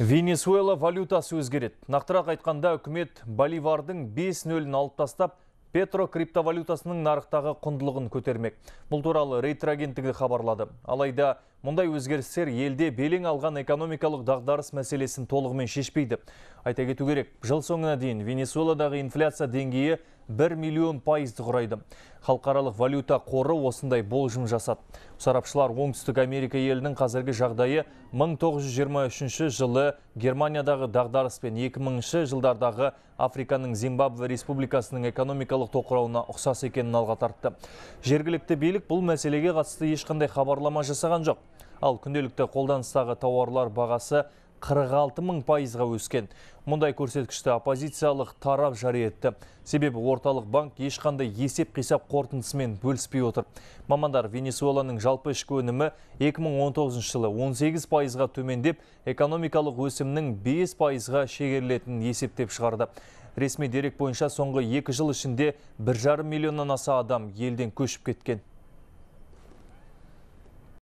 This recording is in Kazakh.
Венесуэла валютасы өзгерет. Нақтырақ айтқанда үкімет боливардың 5 нөлін алып тастап, Петро криптовалютасының нарықтағы құндылығын көтермек. Бұл туралы рейтер агенттігі хабарлады. Алайда мұндай өзгерістер елде белең алған экономикалық дағдарыс мәселесін толығымен шешпейді. Айта кету керек, жыл соңына дейін Венесуэладағы инфляция деңгейі 1 миллион пайызды құрайды. Халқаралық валюта қоры осындай болжым жасады. Сарапшылар оңтүстік Америка елінің қазіргі жағдайы 1923 жылы Германиядағы дағдарыс пен 2000 жылдардағы Африканың Зимбабве республикасының экономикалық тоқырауына ұқсас екенін алға тартты. Жергілікті билік бұл мәселеге қатысты ешқандай хабарлама жасаған жоқ. Ал күнделікті қолданыстағы тауарлар бағасы 46 мың пайызға өскен. Мұндай көрсеткішті оппозициялық тарап жария етті. Себебі орталық банк ешқандай есеп қисап қорытындысымен бөліспей отыр. Мамандар Венесуэланың жалпы ішкі өнімі 2019 жылы 18 пайызға төмендеп, экономикалық өсімнің 5 пайызға шегерлетін есептеп шығарды. Ресми дерек бойынша соңғы 2 жыл ішінде 1,5 миллионнан аса адам елден көшіп кеткен.